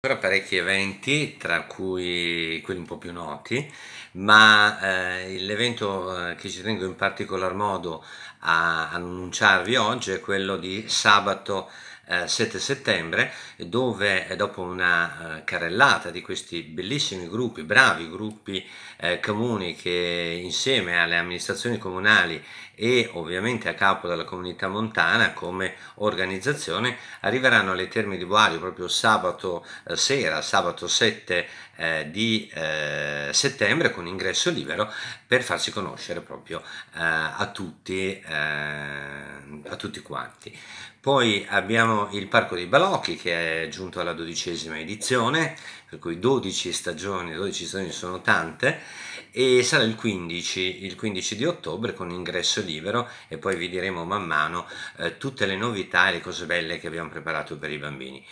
ancora parecchi eventi, tra cui quelli un po' più noti, ma eh, l'evento eh, che ci tengo in particolar modo a annunciarvi oggi è quello di sabato 7 eh, settembre dove eh, dopo una eh, carrellata di questi bellissimi gruppi, bravi gruppi comuni che insieme alle amministrazioni comunali e ovviamente a capo della comunità montana come organizzazione arriveranno alle Terme di Boario proprio sabato sera, sabato 7 eh, di eh, settembre con ingresso libero per farsi conoscere proprio eh, a tutti a tutti quanti. Poi abbiamo il Parco dei Balocchi che è giunto alla dodicesima edizione, per cui 12 stagioni, 12 stagioni sono tante, e sarà il 15, il 15 di ottobre con ingresso libero e poi vi diremo man mano eh, tutte le novità e le cose belle che abbiamo preparato per i bambini.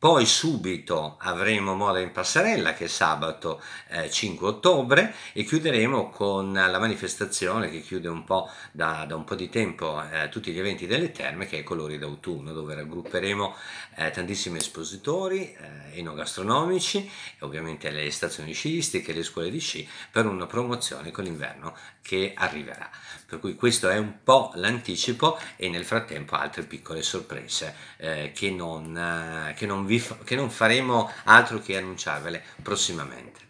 Poi subito avremo Moda in Passerella che è sabato eh, 5 ottobre e chiuderemo con la manifestazione che chiude un po' da, da un po' di tempo eh, tutti gli eventi delle terme che è Colori d'autunno dove raggrupperemo eh, tantissimi espositori eh, enogastronomici e ovviamente le stazioni sciistiche, le scuole di sci per una promozione con l'inverno che arriverà. Per cui questo è un po' l'anticipo e nel frattempo altre piccole sorprese eh, che non, eh, che non non, vi, che non faremo altro che annunciarvele prossimamente.